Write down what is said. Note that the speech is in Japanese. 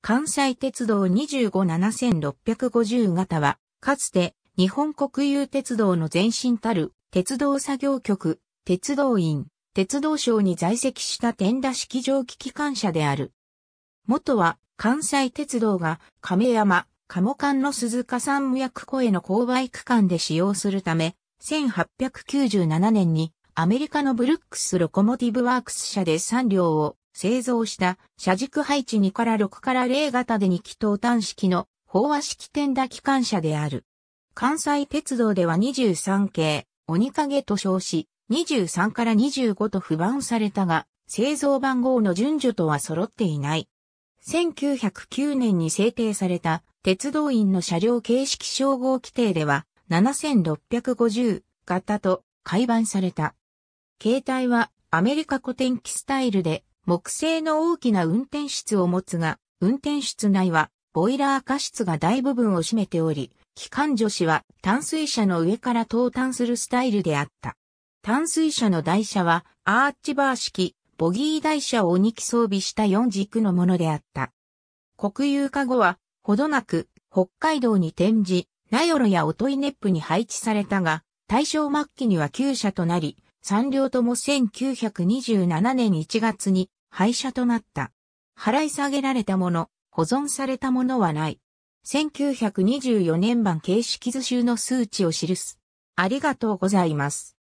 関西鉄道257650型は、かつて日本国有鉄道の前身たる鉄道作業局、鉄道院、鉄道省に在籍した天田式蒸気機関車である。元は関西鉄道が亀山、鴨間の鈴鹿山無役湖への勾配区間で使用するため、1897年にアメリカのブルックスロコモティブワークス社で3両を製造した車軸配置2から6から0型で2気筒端式の飽和式転打機関車である。関西鉄道では23系、鬼影と称し、23から25と不番されたが、製造番号の順序とは揃っていない。1909年に制定された鉄道員の車両形式称号規定では、7650型と改版された。形態はアメリカ古典機スタイルで木製の大きな運転室を持つが、運転室内はボイラー加室が大部分を占めており、機関助士は淡水車の上から投炭するスタイルであった。淡水車の台車はアーチバー式ボギー台車を2機装備した4軸のものであった。国有化後はほどなく北海道に転じ、ヨロやトイネップに配置されたが、大正末期には旧車となり、3両とも1927年1月に廃車となった。払い下げられたもの、保存されたものはない。1924年版形式図集の数値を記す。ありがとうございます。